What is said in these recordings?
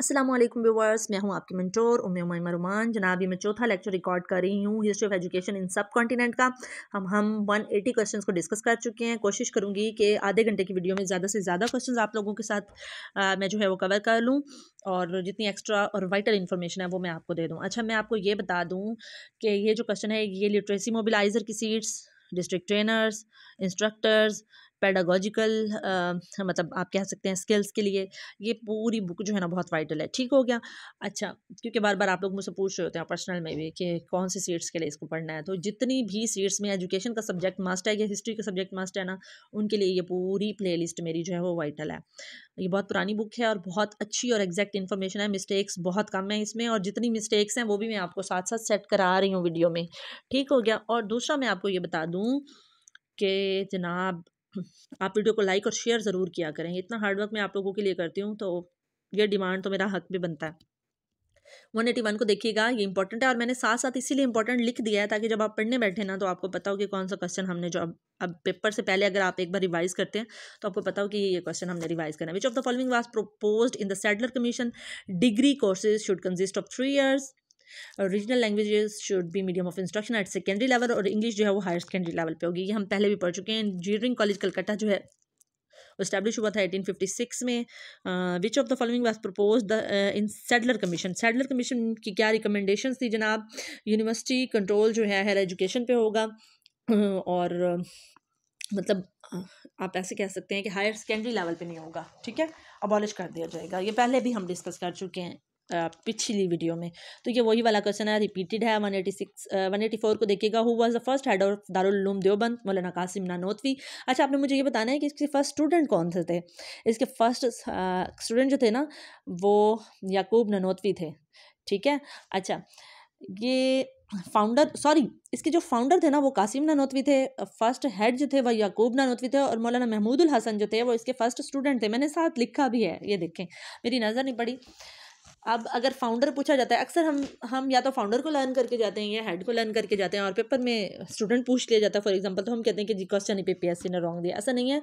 Aslam viewers मैं हूं आपकी मंटोर उम उमैमा रुमान जनाब ये मैं चौथा लेक्चर रिकॉर्ड कर रही हूं हिस्ट्री ऑफ एजुकेशन इन सब कॉन्टीनेंट का हम हम 180 क्वेश्चंस को डिस्कस कर चुके हैं कोशिश करूंगी कि आधे घंटे की वीडियो में ज़्यादा से ज़्यादा क्वेश्चंस आप लोगों के साथ आ, मैं जो है वो कवर कर लूँ और जितनी एक्स्ट्रा और वाइटल इन्फॉर्मेशन है वो मैं आपको दे दूँ अच्छा मैं आपको ये बता दूँ कि ये जो क्वेश्चन है ये लिटरेसी मोबिलाइज़र की seats district trainers instructors pedagogical मतलब आप कह सकते हैं स्किल्स के लिए ये पूरी बुक जो है ना बहुत वाइटल है ठीक हो गया अच्छा क्योंकि बार बार आप लोग मुझसे पूछ रहे होते हैं पर्सनल में भी कि कौन सी सीट्स के लिए इसको पढ़ना है तो जितनी भी सीट्स में एजुकेशन का सब्जेक्ट मास्टर है या हिस्ट्री का सब्जेक्ट मास्टर है ना उनके लिए ये पूरी प्ले मेरी जो है वो वाइटल है ये बहुत पुरानी बुक है और बहुत अच्छी और एग्जैक्ट इन्फॉर्मेशन है मिस्टेक्स बहुत कम है इसमें और जितनी मिस्टेक्स हैं वो भी मैं आपको साथ साथ सेट करा रही हूँ वीडियो में ठीक हो गया और दूसरा मैं आपको ये बता दूँ कि जनाब आप वीडियो को लाइक और शेयर ज़रूर किया करें इतना हार्डवर्क मैं आप लोगों के लिए करती हूँ तो ये डिमांड तो मेरा हक भी बनता है वन एटी वन को देखिएगा ये इंपॉर्टेंट है और मैंने साथ साथ इसीलिए इंपॉर्टेंट लिख दिया है ताकि जब आप पढ़ने बैठे ना तो आपको पता हो कि कौन सा क्वेश्चन हमने जो अब अब पेपर से पहले अगर आप एक बार रिवाइज करते हैं तो आपको पता हो कि ये क्वेश्चन हमने रिवाइज करना है which of the following was propose in the Sadler Commission degree courses should consist of three years और regional languages should be medium of instruction at secondary level और इंग्लिश जो है वो हायर सेकेंडरी लेवल पे होगी ये हम पहले भी पढ़ चुके हैं इंजीनियरिंग कॉलेज कलकत्ता जो है इस्टेब्लिश हुआ था 1856 में which of the following was propose the in Sadler Commission Sadler Commission की क्या रिकमेंडेशन थी जनाब यूनिवर्सिटी कंट्रोल जो है हायर एजुकेशन पे होगा और मतलब आप ऐसे कह सकते हैं कि हायर सेकेंडरी लेवल पे नहीं होगा ठीक है अबॉलिश कर दिया जाएगा ये पहले भी हम डिस्कस कर चुके हैं पिछली वीडियो में तो ये वही वाला क्वेश्चन है रिपीटेड है one eighty six one eighty four को देखिएगा who was the first head of Darul Uloom Deoband Maulana Qasim Nanotvi अच्छा आपने मुझे ये बताना है कि इसके फर्स्ट स्टूडेंट कौन से थे इसके फर्स्ट स्टूडेंट जो थे ना वो याकूब ननोतवी थे ठीक है अच्छा ये फाउंडर सॉरी इसके जो फाउंडर थे ना वो कासिम नानोतवी थे फर्स्ट हेड जो थे वह याकूब नानोतवी थे और मौलाना महमूदुल हसन जो थे वो इसके फर्स्ट स्टूडेंट थे मैंने साथ लिखा भी है ये देखें मेरी नज़र नहीं पड़ी अब अगर फाउंडर पूछा जाता है अक्सर हम हम या तो फाउंडर को लर्न करके जाते हैं या हेड को लर्न करके जाते हैं और पेपर में स्टूडेंट पूछ लिया जाता है फॉर एग्जांपल तो हम कहते हैं कि जी क्वेश्चन ही पी एस सी ने रॉन्ग दिया ऐसा नहीं है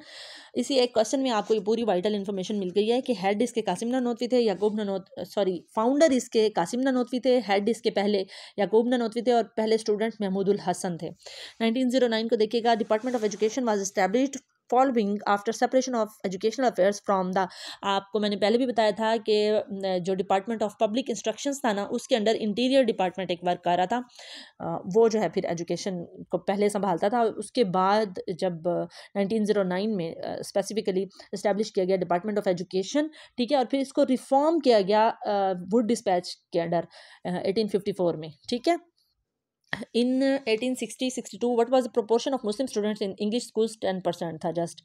इसी एक क्वेश्चन में आपको ये पूरी वाइटल इन्फॉर्मेशन मिल गई है कि हेड इसके कासिम ननौतवी थे याकूब ननौत सॉरी फाउंडर इसके कासिम ननौतवी थे हेड इसके पहले याकूब ननौतवी थे और पहले स्टूडेंट महमूदुल हसन थे नाइनटीन oh को देखिएगा department of education was establish following after separation of educational affairs from the आपको मैंने पहले भी बताया था कि जो डिपार्टमेंट ऑफ पब्लिक इंस्ट्रक्शंस था ना उसके अंडर इंटीरियर डिपार्टमेंट एक वर्क कर रहा था वो जो है फिर एजुकेशन को पहले संभालता था उसके बाद जब 1909 में स्पेसिफिकली इस्टेब्लिश किया गया डिपार्टमेंट ऑफ एजुकेशन ठीक है और फिर इसको रिफॉर्म किया गया वुड डिस्पैच के अंडर फोर में ठीक है in eighteen sixty sixty two what was the proportion of Muslim students in English schools ten percent था जस्ट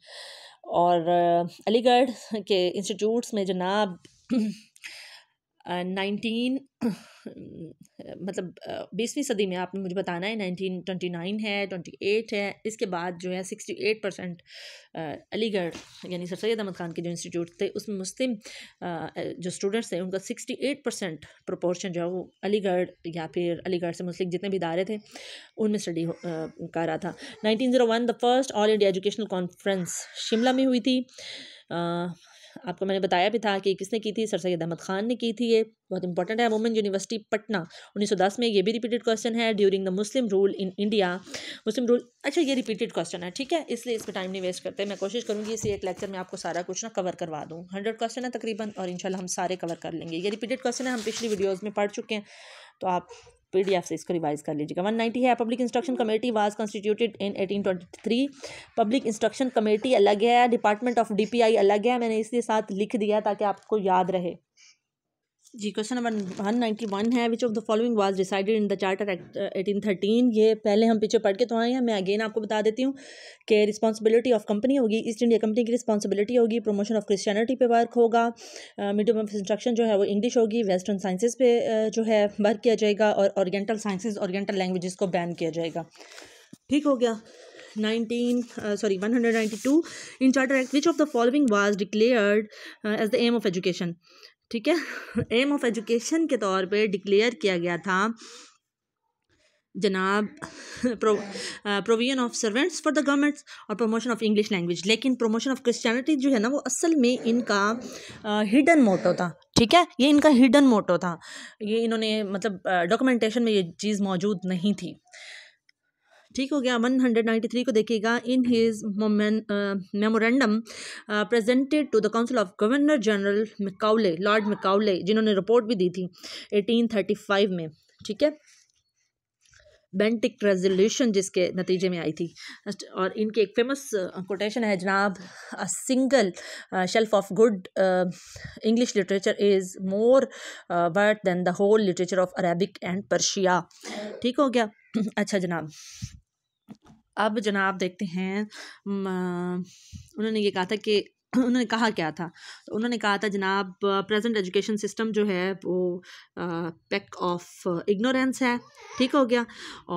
और uh, अलीगढ़ के इंस्टीट्यूट्स में जनाब नाइनटीन मतलब बीसवीं सदी में आपने मुझे बताना है नाइनटीन ट्वेंटी नाइन है ट्वेंटी एट है इसके बाद जो है सिक्सटी एट परसेंट अलीगढ़ यानी सर सैद अहमद ख़ान के जो इंस्टीट्यूट थे उसमें मुस्लिम जो स्टूडेंट्स थे उनका सिक्सटी एट परसेंट प्रोपोर्शन जो है वो अलीगढ़ या फिर अलीगढ़ से मुस्लिम जितने भी इदारे थे उनमें स्टडी कर रहा था nineteen zero one the first all India educational conference Shimla में हुई थी आपको मैंने बताया भी था कि किसने की थी सर सैद अहमद खान ने की थी ये बहुत इंपॉर्टेंट है वुमेन यूनिवर्सिटी पटना 1910 में ये भी रिपीटेड क्वेश्चन है during the Muslim rule in India Muslim rule अच्छा ये रिपीटेड क्वेश्चन है ठीक है इसलिए इस पर टाइम नहीं वेस्ट करते मैं कोशिश करूँगी इसी एक लेक्चर में आपको सारा कुछ ना कवर करवा दूँ हंड्रेड क्वेश्चन है तकरीबन और इनशाला हम सारे कवर कर लेंगे ये रिपीटेड क्वेश्चन है हम पिछली वीडियोज़ में पढ़ चुके हैं तो आप पीडीएफ से इसको रिवाइज कर लीजिएगा वन नाइन्टी है public instruction committee was constituted in eighteen twenty three public instruction committee अलग है डिपार्टमेंट ऑफ डीपीआई अलग है मैंने इसके साथ लिख दिया ताकि आपको याद रहे जी question number one ninety one है which of the following was decided in the charter act eighteen thirteen ये पहले हम पीछे पढ़ के तो आए हैं मैं अगेन आपको बता देती हूँ कि रिस्पांसिबिलिटी ऑफ कंपनी होगी ईस्ट इंडिया कंपनी की रिस्पांसिबिलिटी होगी प्रमोशन ऑफ क्रिश्चियनिटी पे वर्क होगा मीडियम ऑफ इंस्ट्रक्शन जो है वो इंग्लिश होगी वेस्टर्न साइंसेज पे uh, जो है वर्क किया जाएगा और ऑर्गेंटल साइंसेज औरटल लैंग्वेज को बैन किया जाएगा ठीक हो गया nineteen sorry one hundred ninety two in charter act which of the following was declared as the aim of education ठीक है एम ऑफ एजुकेशन के तौर पे डिक्लेयर किया गया था जनाब provision of servants for the governments और प्रमोशन ऑफ इंग्लिश लैंग्वेज लेकिन प्रमोशन ऑफ क्रिश्चियनिटी जो है ना वो असल में इनका हिडन uh, मोटो था ठीक है ये इनका हिडन मोटो था ये इन्होंने मतलब डॉक्यूमेंटेशन uh, में ये चीज़ मौजूद नहीं थी ठीक हो गया वन हंड्रेड नाइन्टी थ्री को देखिएगा in his memorandum presented to the council of governor general Macaulay Lord Macaulay जिन्होंने रिपोर्ट भी दी थी एटीन थर्टी फाइव में ठीक है बेंटिक रेजोल्यूशन जिसके नतीजे में आई थी और इनके एक फेमस कोटेशन है जनाब a single shelf of good English literature is more worth than the whole literature of Arabic and Persia ठीक हो गया अच्छा जनाब अब जनाब देखते हैं उन्होंने ये कहा था कि उन्होंने कहा क्या था तो उन्होंने कहा था जनाब प्रेजेंट एजुकेशन सिस्टम जो है वो पैक ऑफ इग्नोरेंस है ठीक हो गया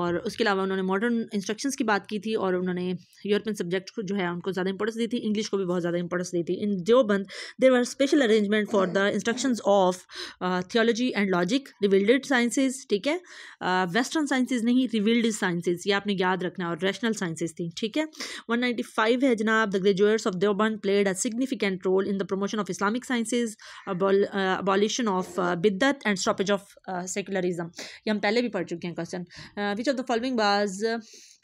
और उसके अलावा उन्होंने मॉडर्न इंस्ट्रक्शंस की बात की थी और उन्होंने यूरोपियन सब्जेक्ट को जो है उनको ज़्यादा इंपॉर्टेंस दी थी इंग्लिश को भी बहुत ज़्यादा इंपॉर्टेंस दी थी in Deoband there are special arrangement for the instruction of theology and logic revealed sciences ठीक है वेस्टर्न साइंसेज नहीं रिविल्ड साइंसेज ये आपने याद रखना और रैशनल साइंसेज थी ठीक है वन है जनाब the graduates of Deoband played as significant role in the promotion of Islamic sciences, abol, uh, abolition of uh, biddat and stoppage of uh, secularism. ये हम पहले भी पढ़ चुके हैं question which of the following was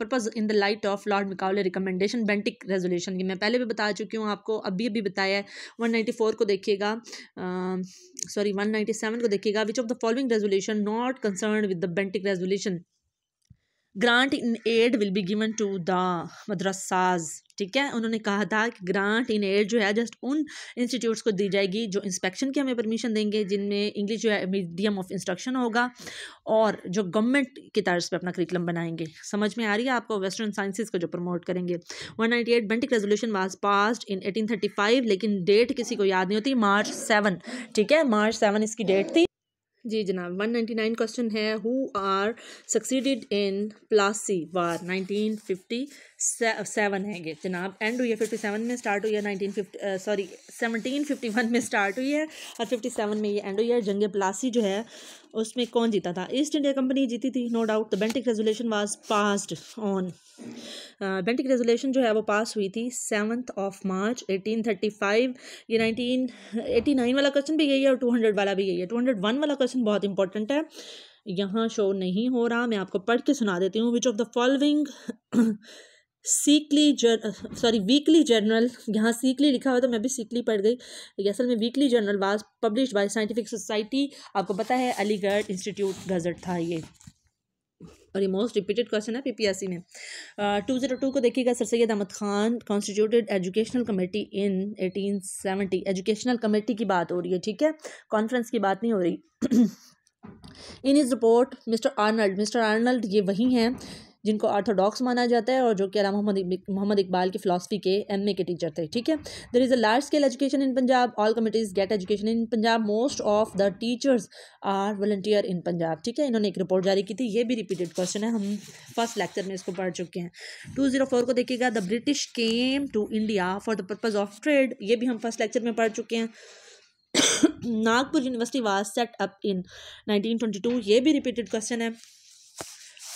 propose in the light of Lord Macaulay recommendation Bentinck resolution ये मैं पहले भी बता चुकी हूँ आपको अभी अभी बताया है 194 को देखिएगा सॉरी uh, 197 को देखिएगा which of the following resolution not concern with the Bentinck resolution grant in aid will be given to the madrasas ठीक है उन्होंने कहा था कि ग्रांट इन एड जो है जस्ट उन इंस्टीट्यूट्स को दी जाएगी जो इंस्पेक्शन की हमें परमिशन देंगे जिनमें इंग्लिश जो है मीडियम ऑफ इंस्ट्रक्शन होगा और जो गवर्नमेंट की तर्ज पर अपना करिकुलम बनाएंगे समझ में आ रही है आपको वेस्टर्न साइंसिस को जो प्रमोट करेंगे one ninety eight Bentinck resolution was passed in eighteen thirty five लेकिन डेट किसी को याद नहीं होती मार्च सेवन ठीक है मार्च सेवन इसकी डेट थी जी जनाब 199 क्वेश्चन है who are succeeded in Plassey war 1957 है जनाब एंड हुई है सेवन में स्टार्ट हुई है फिफ्टी सॉरी वन में स्टार्ट हुई है और फिफ्टी सेवन में ये एंड हुई है जंग प्लासी जो है उसमें कौन जीता था ईस्ट इंडिया कंपनी जीती थी no doubt the Bentinck resolution was passed on Bentinck resolution जो है वो पास हुई थी seventh of March eighteen thirty five ये नाइन वाला क्वेश्चन भी यही है और टू हंड्रेड वाला भी यही है टू हंड्रेड वन वाला क्वेश्चन क्वेश्चन बहुत इंपॉर्टेंट है यहाँ शो नहीं हो रहा मैं आपको पढ़ के सुना देती हूँ विच ऑफ द फॉलोइंग सीकली जर सॉरी वीकली जर्नल यहाँ सीकली लिखा हुआ तो मैं भी सीकली पढ़ गई असल में weekly journal was publish by scientific society आपको पता है अलीगढ़ इंस्टीट्यूट गजट था ये और ये मोस्ट रिपीटेड क्वेश्चन है पीपीएससी में टू जीरो टू को देखिएगा Sir Syed Ahmad Khan constituted educational committee in eighteen seventy educational committee की बात हो रही है ठीक है कॉन्फ्रेंस की बात नहीं हो रही in his report mister Arnold mister Arnold ये वही हैं जिनको आर्थोडॉक्स माना जाता है और जो कि मोहम्मद मोहम्मद इकबाल की फ़िलासफ़ी के एम के टीचर थे ठीक है there is a large scale education in Punjab all committees get education in Punjab most of the teachers are volunteer in Punjab ठीक है इन्होंने एक रिपोर्ट जारी की थी ये भी रिपीटेड क्वेश्चन है हम फर्स्ट लेक्चर में इसको पढ़ चुके हैं टू जीरो फोर को देखिएगा the British came to India for the purpose of trade ये भी हम फर्स्ट लेक्चर में पढ़ चुके हैं Nagpur university was set up in 1922 ये भी रिपीटेड क्वेश्चन है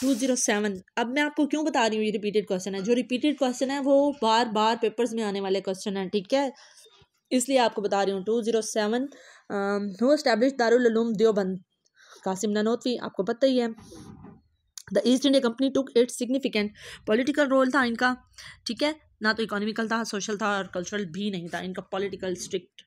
टू जीरो सेवन अब मैं आपको क्यों बता रही हूँ ये रिपीटेड क्वेश्चन है जो रिपीटेड क्वेश्चन है वो बार बार पेपर्स में आने वाले क्वेश्चन हैं ठीक है इसलिए आपको बता रही हूँ two zero seven who establish Darul Uloom Deoband Qasim Nanotvi आपको पता ही है the East India company took its significant political role था इनका ठीक है ना तो इकोनॉमिकल था सोशल था और कल्चरल भी नहीं था इनका पॉलिटिकल स्ट्रिक्ट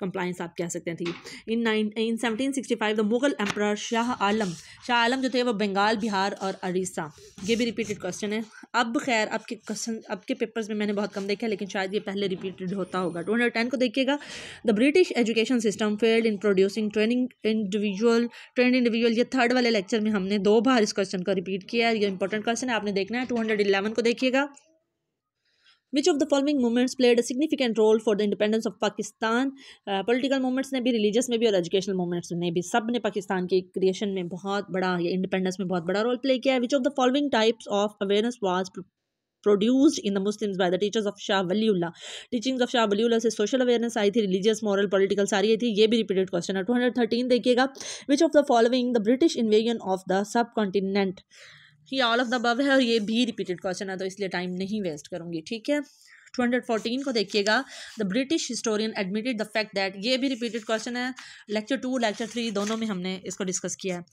कंप्लाइंस आप कह सकते थी in nine in seventeen sixty five the Mughal emperor Shah Alam Shah Alam जो थे वो बंगाल बिहार और उड़ीसा ये भी रिपीटेड क्वेश्चन है अब खैर अब के क्वेश्चन अब के पेपर्स में मैंने बहुत कम देखा लेकिन शायद ये पहले रिपीटेड होता होगा टू हंड्रेड टेन को देखिएगा the British education system failed in producing training individual trained individual ये थर्ड वाले लेक्चर में हमने दो बार इस क्वेश्चन को रिपीट किया है ये इंपॉर्टेंट क्वेश्चन है आपने देखना है टू हंड्रेड इलेवन को देखिएगा which of the following movements played a significant role for the independence of Pakistan political movements ने भी रिलीजियस में भी और एजुकेशनल मूवमेंट्स ने भी सब ने पाकिस्तान के क्रिएशन में बहुत बड़ा या इंडिपेंडेंस में बहुत बड़ा रोल प्ले किया है which of the following types of awareness was produced in the Muslims by the teachers of Shah Waliullah teachings of Shah Waliullah से सोशल अवेयरनेस आई थी रिलीजियस मॉरल पॉलिटिकल सारी आई थी ये भी रिपीटेड क्वेश्चन है टू हंड्रेड थर्टीन देखिएगा which of the following the British invasion of the subcontinent ये all of the above है और ये भी रिपीटेड क्वेश्चन है तो इसलिए टाइम नहीं वेस्ट करूँगी ठीक है टू हंड्रेड फोर्टीन को देखिएगा the British historian admitted the fact that ये भी रिपीटेड क्वेश्चन है लेक्चर टू लेक्चर थ्री दोनों में हमने इसको डिस्कस किया है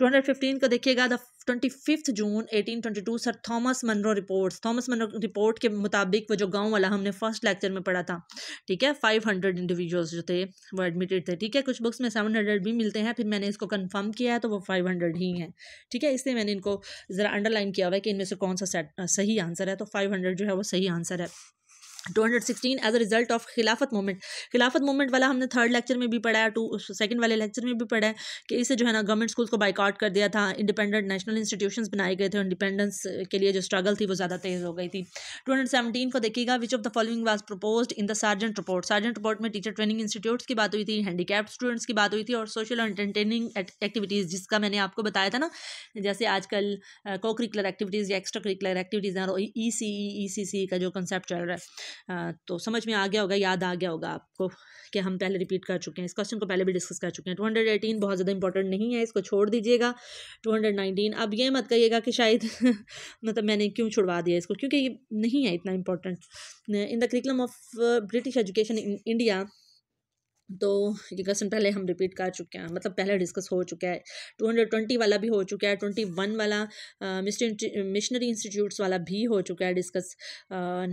215 का देखिएगा the twenty fifth June 1822 Sir Thomas Munro report Thomas Munro report के मुताबिक वो जो गांव वाला हमने फर्स्ट लेक्चर में पढ़ा था ठीक है 500 इंडिविजुअल्स जो थे वो एडमिटेड थे ठीक है कुछ बुक्स में 700 भी मिलते हैं फिर मैंने इसको कंफर्म किया है तो वो 500 ही हैं ठीक है इसलिए मैंने इनको ज़रा अंडरलाइन किया हुआ है कि इनमें से कौन सा सेट सही आंसर है तो फाइव जो है वो सही आंसर है two hundred sixteen as a result of Khilafat movement Khilafat movement वाला हमने थर्ड लेक्चर में भी पढ़ाया टू सेकंड वाले लेक्चर में भी पढ़ा है कि इसे जो है ना गवर्नमेंट स्कूल को बाइकआउट कर दिया था इंडिपेंडेंट नेशनल इंस्टीट्यूशन बनाए गए थे इंडिपेंडेंस के लिए जो स्ट्रगल थी वो ज़्यादा तेज़ हो गई थी टू हंड्रेड सेवेंटीन को देखिएगा which of the following was propose in the Sargent report Sargent report में टीचर ट्रेनिंग इंस्टीट्यूट्स की बात हुई थी हैंडीकैप स्टूडेंट्स की बात हुई थी और सोशल एंटरटेनिंग एक्टिविटीज़ जिसका मैंने आपको बताया था ना जैसे आजकल को करिकुलर एक्टिविटीज़ या एक्स्ट्रा करिकुलर एक्टिविटीज़ हैं और ई सी ई सी सी का जो कंसेप्ट चल रहा है तो समझ में आ गया होगा याद आ गया होगा आपको कि हम पहले रिपीट कर चुके हैं इस क्वेश्चन को पहले भी डिस्कस कर चुके हैं टू हंड्रेड एटीन बहुत ज़्यादा इंपॉर्टेंट नहीं है इसको छोड़ दीजिएगा टू हंड्रेड नाइनटीन अब ये मत कहिएगा कि शायद मतलब मैंने क्यों छुड़वा दिया इसको क्योंकि ये नहीं है इतना important in the curriculum of British education in India तो ये क्वेश्चन पहले हम रिपीट कर चुके हैं मतलब पहले डिस्कस हो चुका है टू हंड्रेड ट्वेंटी वाला भी हो चुका है ट्वेंटी वन वाला मिशनरी इंस्टीट्यूट्स वाला भी हो चुका है डिस्कस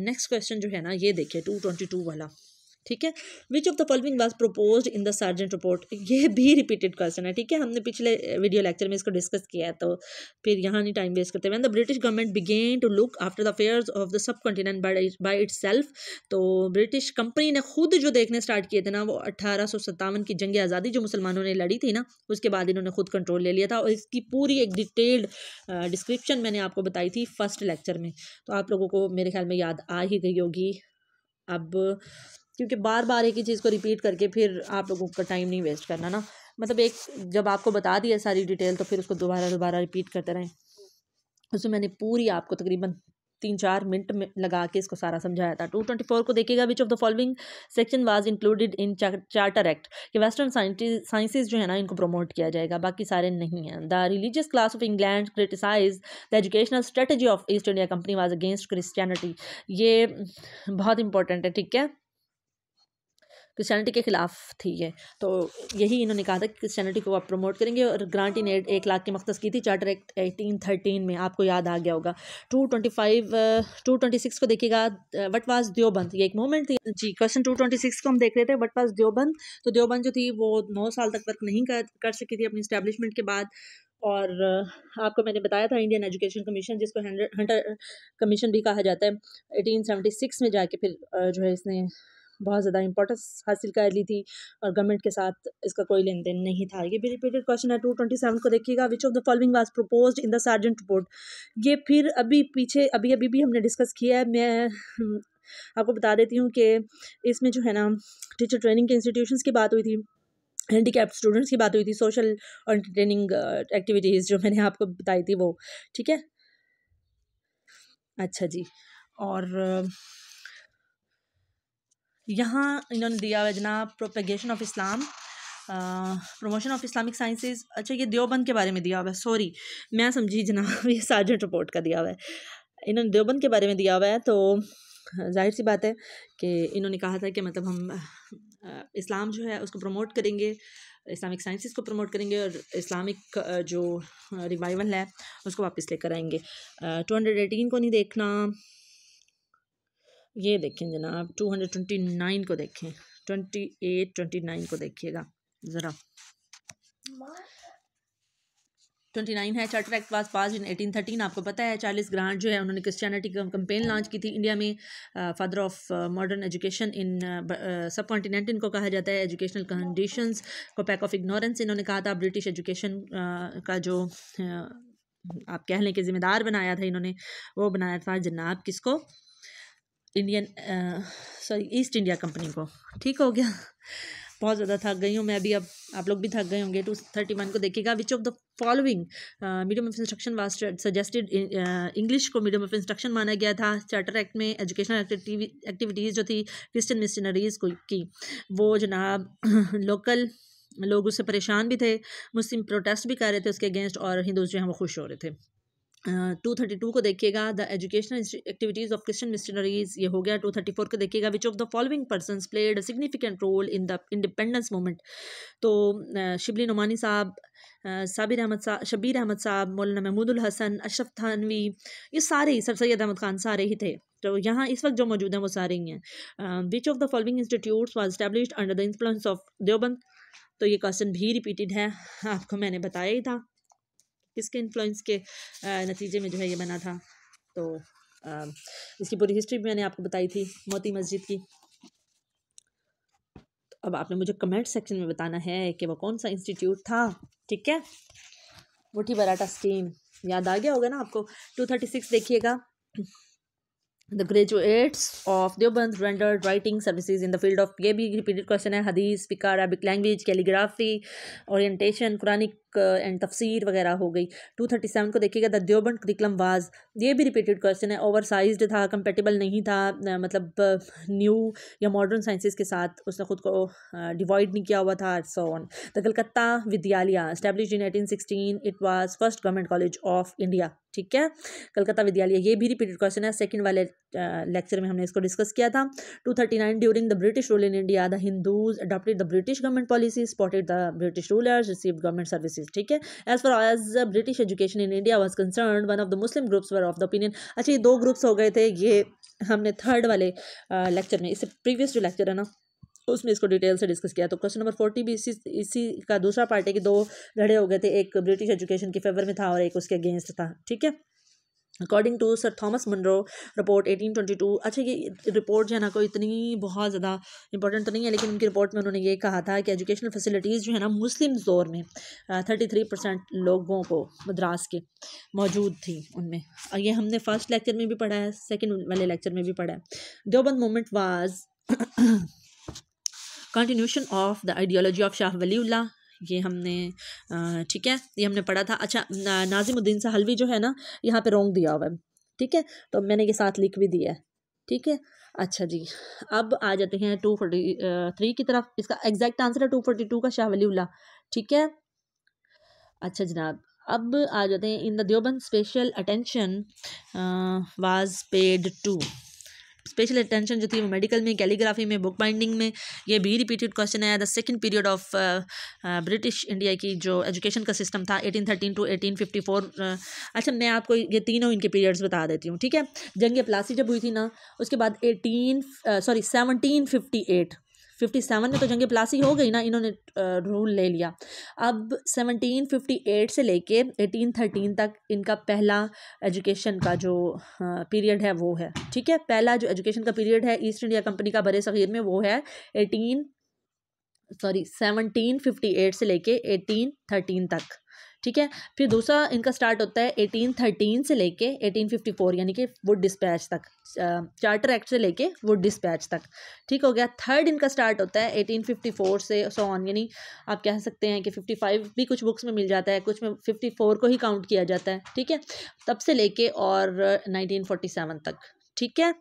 नेक्स्ट क्वेश्चन जो है ना ये देखिए टू ट्वेंटी टू वाला ठीक है which of the following was propose in the Sargent report ये भी रिपीटेड क्वेश्चन है ठीक है हमने पिछले वीडियो लेक्चर में इसको डिस्कस किया है तो फिर यहाँ नहीं टाइम वेस्ट करते when the British government began to look after the affairs of the subcontinent by itself तो ब्रिटिश कंपनी ने खुद जो देखने स्टार्ट किए थे ना वो अट्ठारह सौ सत्तावन की जंग आज़ादी जो मुसलमानों ने लड़ी थी ना उसके बाद इन्होंने खुद कंट्रोल ले लिया था और इसकी पूरी एक डिटेल्ड डिस्क्रिप्शन मैंने आपको बताई थी फर्स्ट लेक्चर में तो आप लोगों को मेरे ख्याल में याद आ ही गई होगी अब क्योंकि बार बार एक ही चीज़ को रिपीट करके फिर आप लोगों का टाइम नहीं वेस्ट करना ना मतलब एक जब आपको बता दिया सारी डिटेल तो फिर उसको दोबारा दोबारा रिपीट करते रहें उसमें मैंने पूरी आपको तकरीबन तीन चार मिनट में लगा के इसको सारा समझाया था टू ट्वेंटी फोर को देखिएगा which of the following section was included in charter act कि वेस्टर्न साइंसेज जो है ना इनको प्रमोट किया जाएगा बाकी सारे नहीं हैं the religious class of England criticize the educational strategy of East India company was against Christianity ये बहुत इंपॉर्टेंट है ठीक है क्रिस्टानिटी के ख़िलाफ़ थी ये तो यही इन्होंने कहा था कि क्रिस्टानिटी को आप प्रमोट करेंगे और ग्रांट इन एड एक लाख की मख्त की थी चार्टर एक्ट एटीन थर्टीन में आपको याद आ गया होगा two twenty five two twenty six को देखिएगा वट वाज दियोबंद ये एक मोमेंट थी जी क्वेश्चन टू ट्वेंटी सिक्स को हम देख रहे थे वट वाज दियोबंद तो देवबंद जो थी वो नौ साल तक वर्क नहीं कर कर सकी थी अपनी स्टैब्लिशमेंट के बाद और आपको मैंने बताया था इंडियन एजुकेशन कमीशन जिसको हंटर कमीशन भी कहा जाता है एटीन सेवेंटी सिक्स में जाके फिर जो है इसने बहुत ज़्यादा इंपॉर्टेंस हासिल कर ली थी और गवर्नमेंट के साथ इसका कोई लेन देन नहीं था ये भी रिपीटेड क्वेश्चन है टू ट्वेंटी सेवन को देखिएगा which of the following was propose in the Sargent report ये फिर अभी पीछे अभी अभी भी हमने डिस्कस किया है मैं हम्म, आपको बता देती हूँ कि इसमें जो है ना टीचर ट्रेनिंग के इंस्टीट्यूशन की बात हुई थी हैंडीकैप स्टूडेंट्स की बात हुई थी सोशल और एंटरटेनिंग एक्टिविटीज़ uh, जो मैंने आपको बताई थी वो ठीक है अच्छा जी और यहाँ इन्होंने दिया है जना propagation of Islam promotion of Islamic sciences अच्छा ये देवबंद के बारे में दिया हुआ है सॉरी मैं समझी जनाब ये सार्जेंट रिपोर्ट का दिया हुआ है इन्होंने देवबंद के बारे में दिया हुआ है तो जाहिर सी बात है कि इन्होंने कहा था कि मतलब हम इस्लाम जो है उसको प्रमोट करेंगे इस्लामिक साइंसेस को प्रमोट करेंगे और इस्लामिक जो रिवाइवल है उसको वापस लेकर आएंगे टू हंड्रेड एटीन को नहीं देखना ये देखें जनाब टू हंड्रेड ट्वेंटी नाइन को देखें ट्वेंटी एट ट्वेंटी नाइन को देखिएगा ज़रा ट्वेंटी नाइन है charter act pass pass in eighteen thirteen आपको पता है चालीस ग्रांट जो है उन्होंने क्रिस्टानिटी की कंपेन लॉन्च की थी इंडिया में father of modern education in subcontinent इनको कहा जाता है एजुकेशनल कंडीशंस को पैक ऑफ इग्नोरेंस इन्होंने कहा था ब्रिटिश एजुकेशन का जो आप कह लें कि जिम्मेदार बनाया था इन्होंने वो बनाया था जनाब किसको Indian sorry East India company को ठीक हो गया बहुत ज़्यादा थक गई हूँ मैं भी अब आप लोग भी थक गए होंगे टू थर्टी वन को देखिएगा which of the following medium of instruction was suggested English को मीडियम ऑफ इंस्ट्रक्शन माना गया था चार्टर एक्ट में एजुकेशनल एक्टिविटीज़ जो थी क्रिश्चियन मिशनरीज़ को की वो जनाब लोकल लोग उससे परेशान भी थे मुस्लिम प्रोटेस्ट भी कर रहे थे उसके अगेंस्ट और हिंदूज जो हैं वो खुश हो रहे थे टू थर्टी टू को देखिएगा the educational activities of Christian missionaries ये हो गया टू थर्टी फोर को देखिएगा which of the following person played a significant role in the independence movement तो शिबली नुमानी साहब साबिर अहमद साहब शबीर अहमद साहब मौलाना महमूदुल हसन अशरफ थानवी ये सारे ही सर सैद अहमद खान सारे ही थे तो यहाँ इस वक्त जो मौजूद हैं वो सारे ही हैं which of the following institute was establish under the influence of Deoband तो ये क्वेश्चन भी रिपीटेड है आपको मैंने बताया ही था किसके इन्फ्लुएंस के नतीजे में जो है ये बना था तो इसकी पूरी हिस्ट्री भी मैंने आपको बताई थी मोती मस्जिद की तो अब आपने मुझे कमेंट सेक्शन में बताना है कि वो कौन सा इंस्टीट्यूट था ठीक है मुठी बराटा स्कीम याद आ गया होगा ना आपको टू थर्टी सिक्स देखिएगा the graduates of Deoband rendered writing services in the field of ये भी रिपीटेड क्वेश्चन है हदीस फिकार Arabic language calligraphy orientation Quranic and तफसीर uh, वगैरह हो गई टू थर्टी सेवन को देखिएगा द देवबंद करिकलम वाज ये भी रिपीटेड क्वेश्चन है ओवर साइज था कंपेटेबल नहीं था मतलब न्यू uh, या मॉडर्न साइंसिस के साथ उसने खुद को डिवाइड uh, नहीं किया हुआ था so on the Calcutta Vidyalaya establish in eighteen sixteen it was first government college of India ठीक है कलकत्ता विद्यालय ये भी रिपीटेड क्वेश्चन है सेकंड वाले लेक्चर में हमने इसको डिस्कस किया था two thirty nine during the British rule in India the Hindus adopted the British government policy spotted the British rulers received government services disease ठीक है as far as British education in India was concern one of the Muslim groups were of the opinion अच्छा ये दो groups हो गए थे ये हमने थर्ड वाले लेक्चर uh, में इससे प्रीवियस जो लेक्चर है ना उसमें इसको डिटेल से डिस्कस किया तो क्वेश्चन नंबर फोर्टी भी इसी इसी का दूसरा पार्ट है कि दो धड़े हो गए थे एक ब्रिटिश एजुकेशन के फेवर में था और एक उसके अगेंस्ट था ठीक है according to sir Thomas Munro report 1822 अच्छा ये रिपोर्ट जो है ना कोई इतनी बहुत ज़्यादा इंपॉर्टेंट तो नहीं है लेकिन उनकी रिपोर्ट में उन्होंने ये कहा था कि एजुकेशनल फैसिलिटीज़ जो है ना मुस्लिम जोर में थर्टी थ्री परसेंट लोगों को मद्रास के मौजूद थी उनमें और ये हमने फर्स्ट लेक्चर में भी पढ़ा है सेकेंड वाले लेक्चर में भी पढ़ा है Deoband movement was continuation of the ideology of Shah Wali ये हमने ठीक है ये हमने पढ़ा था अच्छा ना, नाजिमुद्दीन हलवी जो है ना यहाँ पे रोंग दिया हुआ है ठीक है तो मैंने ये साथ लिख भी दिया है ठीक है अच्छा जी अब आ जाते हैं टू फोर्टी थ्री की तरफ इसका एग्जैक्ट आंसर है टू फोर्टी टू का शाह वली ठीक है अच्छा जनाब अब आ जाते हैं in the Deoband special attention was paid to special attention जो थी वो मेडिकल में कैलीग्राफी में बुक बाइंडिंग में ये भी रिपीटेड क्वेश्चन आया the second period of British India की जो एजुकेशन का सिस्टम था 1813 टू फिफ्टी फोर अच्छा मैं आपको ये तीनों इनके पीरियड्स बता देती हूँ ठीक है जंग प्लासी जब हुई थी ना उसके बाद eighteen sorry seventeen fifty eight fifty seven में तो जंग प्लासी हो गई ना इन्होंने रूल ले लिया अब सेवनटीन फिफ्टी एट से लेके एटीन थर्टीन तक इनका पहला एजुकेशन का जो पीरियड है वो है ठीक है पहला जो एजुकेशन का पीरियड है ईस्ट इंडिया कंपनी का बरे सग़ीर में वो है eighteen sorry seventeen fifty eight से लेके एटीन थर्टीन तक ठीक है फिर दूसरा इनका स्टार्ट होता है एटीन थर्टीन से लेके एटीन फिफ्टी फोर यानी कि वुड डिस्पैच तक चार्टर एक्ट से लेके वुड डिस्पैच तक ठीक हो गया थर्ड इनका स्टार्ट होता है एटीन फिफ्टी फोर से सो ऑन यानी आप कह सकते हैं कि फिफ्टी फाइव भी कुछ बुक्स में मिल जाता है कुछ में फिफ्टी फोर को ही काउंट किया जाता है ठीक है तब से लेके और नाइनटीन फोर्टी सेवन तक ठीक है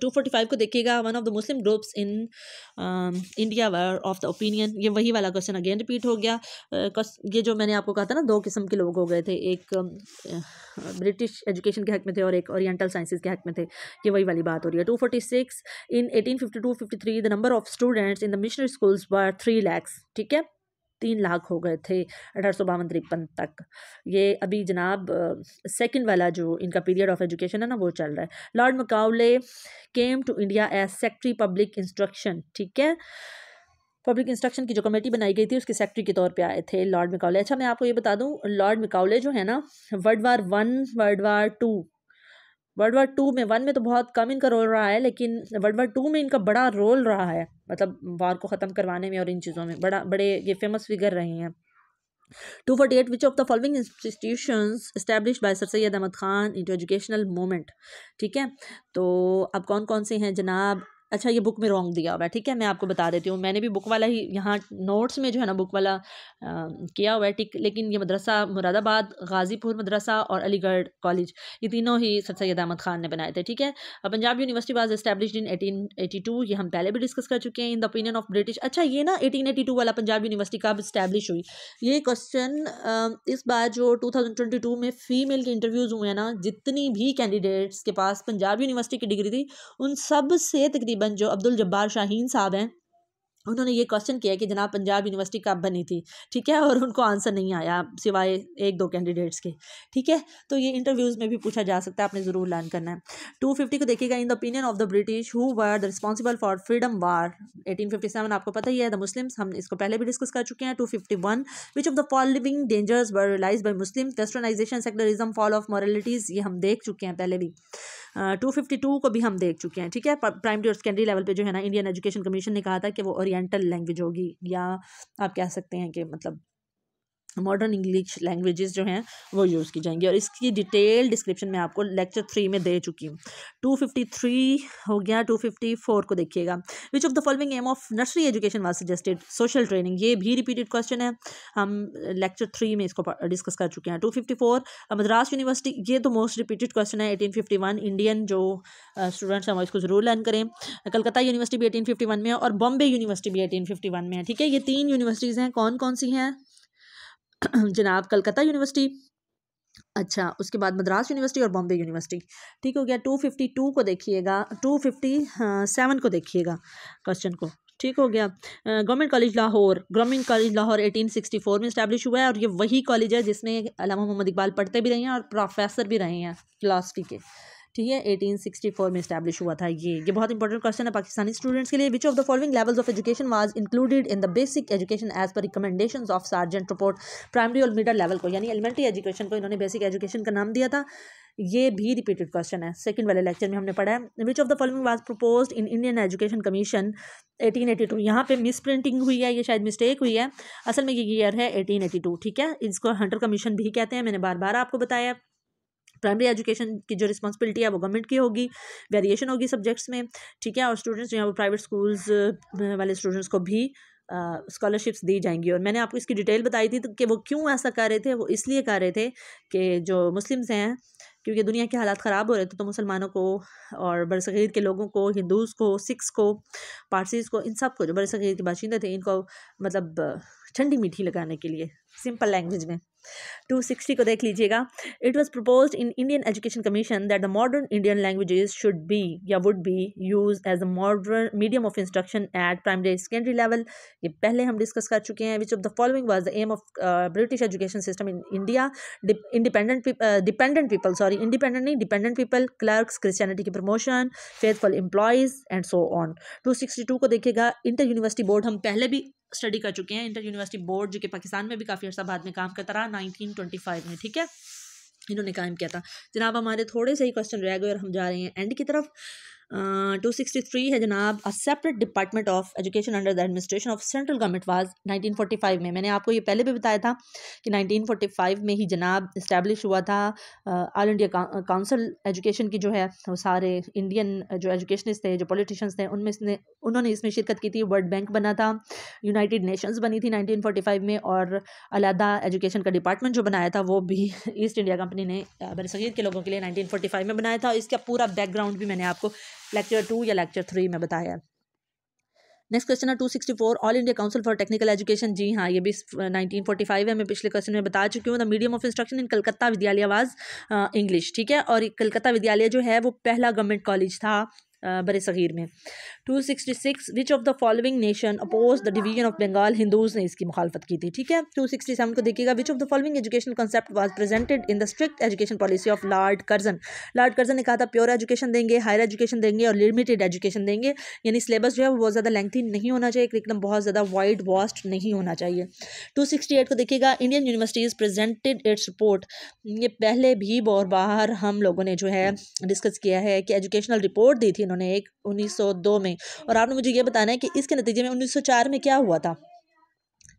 टू फोर्टी फाइव को देखिएगा one of the Muslim groups in India were of the opinion ये वही वाला क्वेश्चन अगेन रिपीट हो गया ये जो मैंने आपको कहा था ना दो किस्म के लोग हो गए थे एक ब्रिटिश um, एजुकेशन के हक में थे और एक ओरिएंटल साइंसिस के हक में थे ये वही वाली बात हो रही है two forty six in eighteen fifty two fifty three the number of students in the missionary schools were three lakhs ठीक है तीन लाख हो गए थे अठारह सौ बावन तिरपन तक ये अभी जनाब सेकंड वाला जो इनका पीरियड ऑफ एजुकेशन है ना वो चल रहा है lord Macaulay came to India as secretary public instruction ठीक है पब्लिक इंस्ट्रक्शन की जो कमेटी बनाई गई थी उसके सेक्रेटरी के तौर पे आए थे लॉर्ड मिकाउले अच्छा मैं आपको ये बता दूं लॉर्ड मिकाउले जो है ना world war one world war two world war two में वन में तो बहुत कम इनका रोल रहा है लेकिन वर्ल्ड वार टू में इनका बड़ा रोल रहा है मतलब वार को ख़त्म करवाने में और इन चीज़ों में बड़ा बड़े ये फेमस फिगर रहे हैं two forty eight which of the following institution establish by sir Syed Ahmad Khan into educational movement ठीक है तो अब कौन कौन से हैं जनाब अच्छा ये बुक में रॉन्ग दिया हुआ है ठीक है मैं आपको बता देती हूँ मैंने भी बुक वाला ही यहाँ नोट्स में जो है ना बुक वाला आ, किया हुआ है ठीक लेकिन ये मदरसा मुरादाबाद गाज़ीपुर मदरसा और अलीगढ़ कॉलेज ये तीनों ही सर सैद अहमद ख़ान ने बनाए थे ठीक है और Punjab university was establish in eighteen eighty two ये हम पहले भी डिस्कस कर चुके हैं in the opinion of British अच्छा ये ना एटीन एटी टू वाला पंजाब यूनिवर्सिटी कब इस्टेब्लिश हुई ये क्वेश्चन इस बार जो टू थाउजेंड ट्वेंटी टू में फ़ीमेल के इंटरव्यूज़ हुए हैं ना जितनी भी कैंडिडेट्स के पास पंजाब यूनिवर्सिटी की डिग्री थी उन सब से तकरीबन तकरीबन जो अब्दुल जब्बार शाहीन साहब हैं उन्होंने ये क्वेश्चन किया कि जनाब पंजाब यूनिवर्सिटी कब बनी थी ठीक है और उनको आंसर नहीं आया सिवाय एक दो कैंडिडेट्स के ठीक है तो ये इंटरव्यूज़ में भी पूछा जा सकता है आपने ज़रूर लर्न करना है टू फिफ्टी को देखिएगा in the opinion of the British who were the responsible for freedom war eighteen fifty seven आपको पता ही है द मुस्लिम्स हम इसको पहले भी डिस्कस कर चुके हैं two fifty one which of the following dangers were realize by Muslim westernization sectarianism fall of moralities ये हम देख चुके हैं पहले भी टू फिफ्टी टू को भी हम देख चुके हैं ठीक है प्राइमरी और सेकेंडरी लेवल पर जो है ना इंडियन एजुकेशन कमीशन ने कहा था कि वो ओरिएंटल लैंग्वेज होगी या आप कह सकते हैं कि मतलब मॉडर्न इंग्लिश लैंग्वेजेस जो हैं वो यूज़ की जाएंगी और इसकी डिटेल डिस्क्रिप्शन में आपको लेक्चर थ्री में दे चुकी हूँ टू फिफ्टी थ्री हो गया टू फिफ्टी फोर को देखिएगा which of the following aim of nursery education was suggested social training ये भी रिपीटेड क्वेश्चन है हम लेक्चर थ्री में इसको डिस्कस कर चुके हैं two fifty four Madras university ये तो मोस्ट रिपीटेड क्वेश्चन है एटीन फिफ्टी वन इंडियन जो स्टूडेंट्स हैं वो इसको ज़रूर लर्न करें कलकत्ता यूनिवर्सिटी भी एटीन फिफ्टी वन में है और बॉम्बे यूनिवर्सिटी भी एटीन फिफ्टी वन में है ठीक है ये तीन यूनिवर्सिटीज़ हैं कौन कौन सी हैं जनाब कलकत्ता यूनिवर्सिटी अच्छा उसके बाद मद्रास यूनिवर्सिटी और बॉम्बे यूनिवर्सिटी ठीक हो गया टू फिफ्टी टू को देखिएगा टू फिफ्टी हाँ, सेवन को देखिएगा क्वेश्चन को ठीक हो गया government college Lahore government college Lahore 1864 में इस्टेब्लिश हुआ है और ये वही कॉलेज है जिसमें मोहम्मद इकबाल पढ़ते भी रहे हैं और प्रोफेसर भी रहे हैं फिलासफी के ठीक है 1864 में स्टैब्लिश हुआ था ये ये बहुत इंपॉर्टेंट क्वेश्चन है पाकिस्तानी स्टूडेंट्स के लिए which of the following levels of education was included in the basic education as पर recommendation of Sargent report primary और मिडल लेवल को यानी एलिमेंट्री एजुकेशन को इन्होंने बेसिक एजुकेशन का नाम दिया था ये भी रिपीटेड क्वेश्चन है सेकंड वाले लेक्चर में हमने पढ़ा है which of the following was proposed in Indian education commission 1882 यहाँ पर मिस प्रिंटिंग हुई है ये शायद मिस्टेक हुई है असल में ये ईयर है 1882 ठीक है इसको हंटर कमीशन भी कहते हैं मैंने बार बार आपको बताया प्राइमरी एजुकेशन की जो रिस्पॉन्सिबिलिटी है वो गवर्नमेंट की होगी वेरिएशन होगी सब्जेक्ट्स में ठीक है और स्टूडेंट्स जो है वो प्राइवेट स्कूल्स वाले स्टूडेंट्स को भी स्कॉलरशिप्स uh, दी जाएंगी और मैंने आपको इसकी डिटेल बताई थी तो कि वो क्यों ऐसा कर रहे थे वो इसलिए कर रहे थे कि जो मुस्लिम्स हैं क्योंकि दुनिया के हालात ख़राब हो रहे थे तो मुसलमानों को और बरसीर के लोगों को हिंदूज़ को सिख्स को पारसीज़ को इन सब को जो बरसीर के बाशिंदे थे इनको मतलब ठंडी मीठी लगाने के लिए सिंपल लैंग्वेज में टू सिक्सटी को देख लीजिएगा it was propose in Indian education commission that the modern Indian languages should be or would be use as a modern medium of instruction at primary secondary level ये पहले हम discuss कर चुके हैं which of the following was the aim of British education system in India independent dependent people sorry independent नहीं dependent people clerks Christianity की promotion faithful employees and so on two sixty two को देखिएगा inter university board हम पहले भी study कर चुके हैं इंटर यूनिवर्सिटी बोर्ड जो कि पाकिस्तान में भी काफ़ी अर्सा बाद में काम करता रहा नाइनटीन ट्वेंटी फाइव में ठीक है इन्होंने कायम किया था जनाब हमारे थोड़े से ही क्वेश्चन रह गए और हम जा रहे हैं एंड की तरफ टू सिक्सटी थ्री है जनाब a separate department of education under the administration of central government was nineteen five में मैंने आपको ये पहले भी बताया था कि नाइनटीन फ़ाइव में ही जनाब इस्टेब्लिश हुआ था ऑल इंडिया काउंसिल एजुकेशन की जो है वो सारे इंडियन जो एजुकेशनिस्ट थे जो पॉलिटिशियंस थे उनमें इसने उन्होंने इसमें शिरकत की थी वर्ल्ड बैंक बना था यूनाइटेड नेशंस बनी थी नाइनटीन फाइव में और अलहदा एजुकेशन का डिपार्टमेंट जो बनाया था वो भी ईस्ट इंडिया कंपनी ने बरसगीर के लोगों के लिए नाइनटीन फाइव में बनाया था इसका पूरा बैकग्राउंड भी मैंने आपको लेक्चर टू या लेक्चर थ्री में बताया नेक्स्ट क्वेश्चन है two sixty four all India council for technical education जी हाँ ये भी नाइनटीन फोर्टी फाइव है मैं पिछले क्वेश्चन में बता चुकी हूँ the medium of instruction in Calcutta Vidyalaya आवाज इंग्लिश ठीक है और कलकत्ता विद्यालय जो है वो पहला गवर्नमेंट कॉलेज था बरे सग़ीर में 266 which of the following nation oppose the division of Bengal Hindus ने इसकी मुखालफत की थी ठीक है 267 को देखिएगा which of the following education concept was presented in the strict education policy of lord Curzon lord Curzon ने कहा था प्योर एजुकेशन देंगे हायर एजुकेशन देंगे और लिमिटेड एजुकेशन देंगे यानी सिलेबस जो है वो बहुत ज़्यादा लेंथी नहीं होना चाहिए एकदम बहुत ज़्यादा वाइड वास्ट नहीं होना चाहिए एट को देखिएगा Indian universities presented its report ये पहले भी और बाहर हम लोगों ने जो है डिस्कस किया है कि एजुकेशनल रिपोर्ट दी थी इन्होंने एक दो में और आपने मुझे ये बताना है कि इसके नतीजे में उन्नीस में क्या हुआ था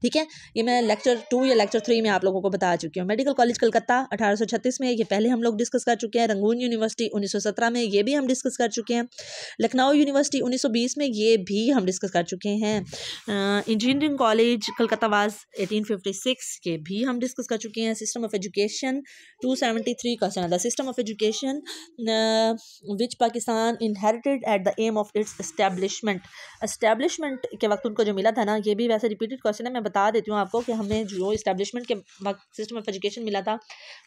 ठीक है ये मैं लेक्चर टू या लेक्चर थ्री में आप लोगों को बता चुकी हूँ मेडिकल कॉलेज कलकत्ता 1836 में ये पहले हम लोग डिस्कस कर चुके हैं रंगून यूनिवर्सिटी 1917 में ये भी हम डिस्कस कर चुके हैं लखनऊ यूनिवर्सिटी 1920 में ये भी हम डिस्कस कर चुके हैं इंजीनियरिंग कॉलेज कलकत्ता वाज 1856 के भी हम डिस्कस कर चुके हैं system of education two question है the system of education which Pakistan inherited at the aim of its establishment establishment के वक्त उनको जो मिला था ना ये भी वैसे रिपीटेड क्वेश्चन है मैं बता देती हूँ आपको कि हमें जो इस्टेब्लिशमेंट के वक्त सिस्टम ऑफ एजुकेशन मिला था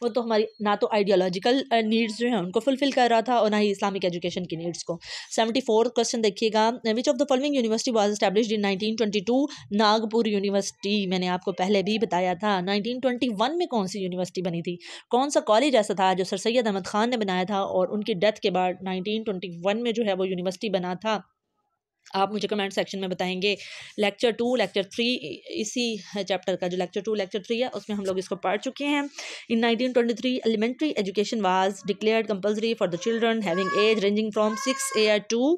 वो तो हमारी ना तो आइडियोलॉजिकल नीड्स जो है उनको फुलफिल कर रहा था और ना ही इस्लामिक एजुकेशन की नीड्स को सेवेंटी फोर्थ क्वेश्चन देखिएगा which of the following university was establish in nineteen twenty two Nagpur university मैंने आपको पहले भी बताया था नाइनटीन ट्वेंटी वन में कौन सी यूनिवर्सिटी बनी थी कौन सा कॉलेज ऐसा था जो सर सैद अहमद खान ने बनाया था और उनकी डेथ के बाद नाइनटीन ट्वेंटी वन में जो है वो यूनिवर्सिटी बना था आप मुझे कमेंट सेक्शन में बताएंगे लेक्चर टू लेक्चर थ्री इसी चैप्टर का जो लेक्चर टू लेक्चर थ्री है उसमें हम लोग इसको पढ़ चुके हैं in 1923 elementary education was declared compulsory for the children having age ranging from six year to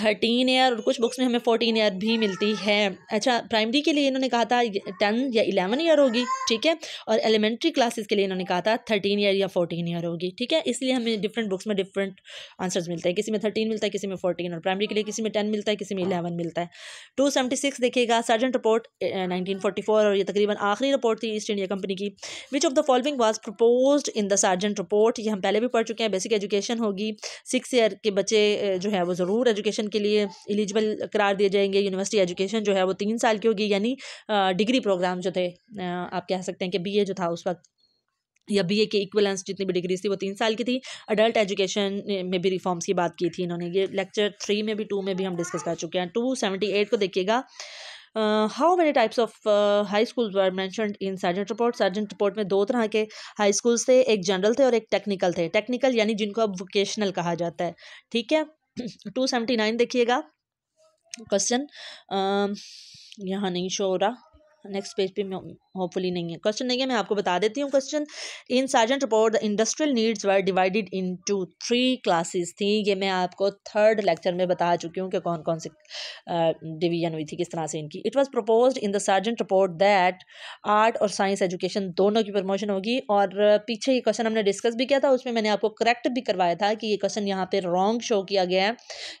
thirteen year और कुछ बुक्स में हमें फोर्टीन ईयर भी मिलती है अच्छा प्राइमरी के लिए इन्होंने कहा था टेन या इलेवन ईयर होगी ठीक है और एलिमेंट्री क्लासेस के लिए इन्होंने कहा था थर्टीन ईयर या फोर्टीन ईयर होगी ठीक है इसलिए हमें डिफरेंट बुक्स में डिफरेंट आंसर्स मिलते हैं किसी में थर्टीन मिलता है किसी में फोर्टीन और प्राइमरी के लिए किसी में टेन मिलता है किसी में इलेवन मिलता है टू सेवेंटी सिक्स देखिएगा Sargent report nineteen forty four और ये तकरीबन आखिरी रिपोर्ट थी ईस्ट इंडिया कंपनी की which of the following was propose in the Sargent report ये हम पहले भी पढ़ चुके हैं बेसिक एजुकेशन होगी सिक्स ईयर के बच्चे जो है वो ज़रूर एजुकेशन एडमिशन के लिए एलिजिबल करार दिए जाएंगे यूनिवर्सिटी एजुकेशन जो है वो तीन साल की होगी यानी डिग्री प्रोग्राम जो थे आप कह सकते हैं कि बी जो था उस वक्त या ए के इक्वलेंस जितनी भी डिग्रीज थी वो तीन साल की थी अडल्ट एजुकेशन में भी रिफॉर्म्स की बात की थी इन्होंने ये लेक्चर थ्री में भी टू में भी हम डिस्कस कर चुके हैं टू सेवेंटी एट को देखिएगा how many types of high school were mentioned in Sargent report Sargent report में दो तरह के हाई स्कूल्स थे एक जनरल थे और एक टेक्निकल थे टेक्निकल यानी जिनको अब वोकेशनल कहा जाता है ठीक है टू सेवेंटी नाइन देखिएगा क्वेश्चन यहाँ नहीं शो हो रहा नेक्स्ट पेज पे होपफुली नहीं है क्वेश्चन नहीं है मैं आपको बता देती हूँ question in Sargent report the industrial needs were divided into three classes थी ये मैं आपको थर्ड लेक्चर में बता चुकी हूँ कि कौन कौन सी डिवीजन हुई थी किस तरह से इनकी it was proposed in the Sargent report that art और साइंस एजुकेशन दोनों की प्रमोशन होगी और पीछे ये क्वेश्चन हमने डिस्कस भी किया था उसमें मैंने आपको करेक्ट भी करवाया था कि ये क्वेश्चन यहाँ पर रॉन्ग शो किया गया है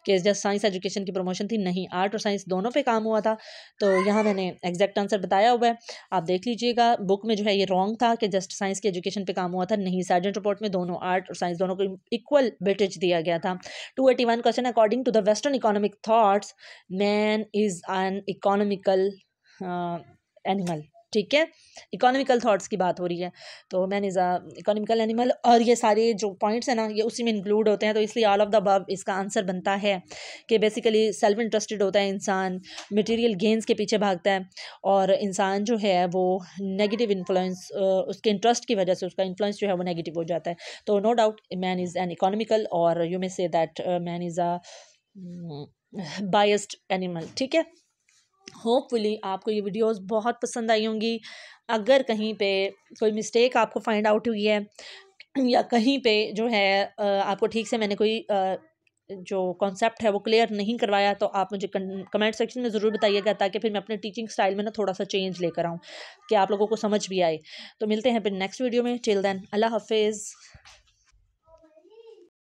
कि जब साइंस एजुकेशन की प्रमोशन थी नहीं आर्ट और साइंस दोनों पर काम हुआ था तो यहाँ मैंने एग्जैक्ट आंसर बताया हुआ है आप देख देख लीजिएगा बुक में जो है ये रॉन्ग था कि जस्ट साइंस के एजुकेशन पे काम हुआ था नहीं सर्जेंट रिपोर्ट में दोनों आर्ट और साइंस दोनों को इक्वल बेटेज दिया गया था two eighty one question according to the western economic thoughts man is an economical animal ठीक है इकोनॉमिकल थॉट्स की बात हो रही है तो मैन इज़ इकोनॉमिकल एनिमल और ये सारे जो पॉइंट्स हैं ना ये उसी में इंक्लूड होते हैं तो इसलिए ऑल ऑफ द बब इसका आंसर बनता है कि बेसिकली सेल्फ इंटरेस्टेड होता है इंसान मटेरियल गेंस के पीछे भागता है और इंसान जो है वो नेगेटिव इन्फ्लुएंस उसके इंटरेस्ट की वजह से उसका इन्फ्लुएंस जो है वो नेगेटिव हो जाता है तो no doubt man is an economical और you may say that man is a biased hmm, animal ठीक है होपफुली आपको ये वीडियोस बहुत पसंद आई होंगी अगर कहीं पे कोई मिस्टेक आपको फाइंड आउट हुई है या कहीं पे जो है आपको ठीक से मैंने कोई जो कॉन्सेप्ट है वो क्लियर नहीं करवाया तो आप मुझे कमेंट सेक्शन में ज़रूर बताइएगा ताकि फिर मैं अपने टीचिंग स्टाइल में ना थोड़ा सा चेंज लेकर आऊँ कि आप लोगों को समझ भी आए तो मिलते हैं फिर नेक्स्ट वीडियो में टिल देन अल्लाह हाफिज़